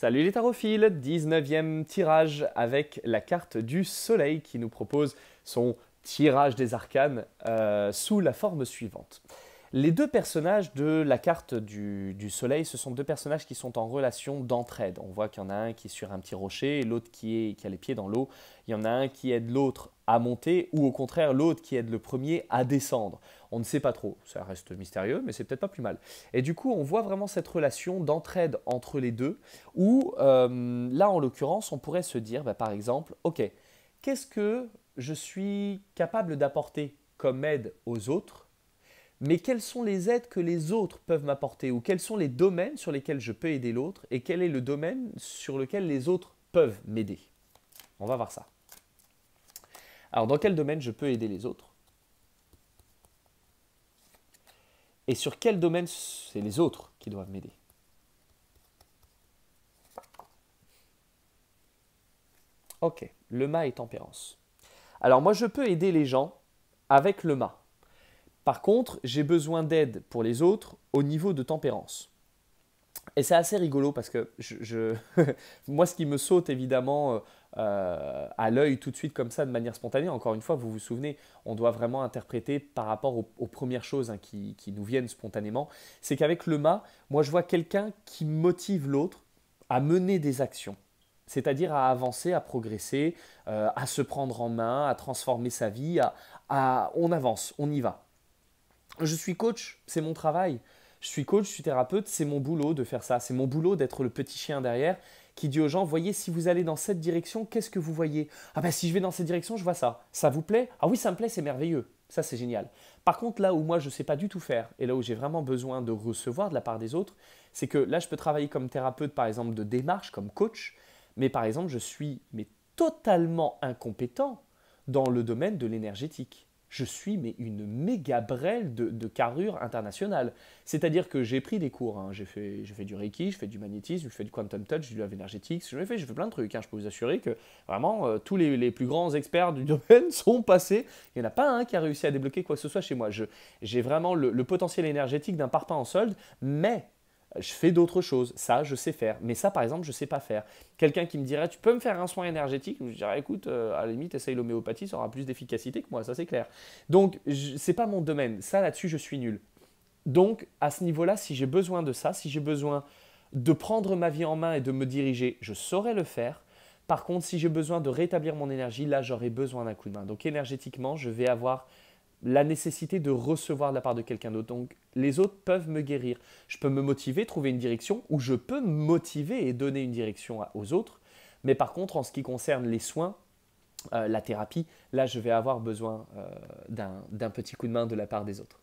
Salut les tarophiles, 19e tirage avec la carte du soleil qui nous propose son tirage des arcanes euh, sous la forme suivante. Les deux personnages de la carte du, soleil, ce sont deux personnages qui sont en relation d'entraide. On voit qu'il y en a un qui est sur un petit rocher l'autre qui, a les pieds dans l'eau. Il y en a un qui aide l'autre à monter ou au contraire l'autre qui aide le premier à descendre. On ne sait pas trop, ça reste mystérieux, mais c'est peut-être pas plus mal. Et du coup, on voit vraiment cette relation d'entraide entre les deux où euh, là, en l'occurrence, on pourrait se dire, bah, par exemple, ok, qu'est-ce que je suis capable d'apporter comme aide aux autres mais quelles sont les aides que les autres peuvent m'apporter ou quels sont les domaines sur lesquels je peux aider l'autre et quel est le domaine sur lequel les autres peuvent m'aider. On va voir ça. Alors, dans quel domaine je peux aider les autres Et sur quel domaine c'est les autres qui doivent m'aider Ok, le mât et tempérance. Alors moi je peux aider les gens avec le mât. Par contre, j'ai besoin d'aide pour les autres au niveau de tempérance. Et c'est assez rigolo parce que moi, ce qui me saute évidemment euh, euh, à l'œil tout de suite comme ça, de manière spontanée, encore une fois, vous vous souvenez, on doit vraiment interpréter par rapport aux, premières choses hein, qui, nous viennent spontanément, c'est qu'avec le mât, moi, je vois quelqu'un qui motive l'autre à mener des actions, c'est-à-dire à avancer, à progresser, euh, à se prendre en main, à transformer sa vie, on avance, on y va. Je suis coach, c'est mon travail. Je suis coach, je suis thérapeute, c'est mon boulot de faire ça. C'est mon boulot d'être le petit chien derrière qui dit aux gens, voyez, si vous allez dans cette direction, qu'est-ce que vous voyez Ah ben si je vais dans cette direction, je vois ça. Ça vous plaît Ah oui, ça me plaît, c'est merveilleux. Ça, c'est génial. Par contre, là où moi, je ne sais pas du tout faire, et là où j'ai vraiment besoin de recevoir de la part des autres, c'est que là, je peux travailler comme thérapeute, par exemple, de démarche, comme coach, mais par exemple, je suis mais totalement incompétent dans le domaine de l'énergétique je suis mais une méga brelle de, carrure internationale. C'est-à-dire que j'ai pris des cours, hein. j'ai fait, fait, du Reiki, je fais du magnétisme, je fais du quantum touch, du lave énergétique, je fais, je fais plein de trucs. Hein. Je peux vous assurer que vraiment euh, tous les, plus grands experts du domaine sont passés. Il n'y en a pas un qui a réussi à débloquer quoi que ce soit chez moi. J'ai vraiment le, le potentiel énergétique d'un parpaing en solde, mais je fais d'autres choses. Ça, je sais faire. Mais ça, par exemple, je ne sais pas faire. Quelqu'un qui me dirait, tu peux me faire un soin énergétique Je dirais, écoute, euh, à la limite, essaye l'homéopathie, ça aura plus d'efficacité que moi, ça c'est clair. Donc, ce n'est pas mon domaine. Ça, là-dessus, je suis nul. Donc, à ce niveau-là, si j'ai besoin de ça, si j'ai besoin de prendre ma vie en main et de me diriger, je saurais le faire. Par contre, si j'ai besoin de rétablir mon énergie, là, j'aurai besoin d'un coup de main. Donc, énergétiquement, je vais avoir la nécessité de recevoir de la part de quelqu'un d'autre. Donc les autres peuvent me guérir. Je peux me motiver, trouver une direction, ou je peux me motiver et donner une direction aux autres. Mais par contre, en ce qui concerne les soins, euh, la thérapie, là, je vais avoir besoin euh, d'un petit coup de main de la part des autres.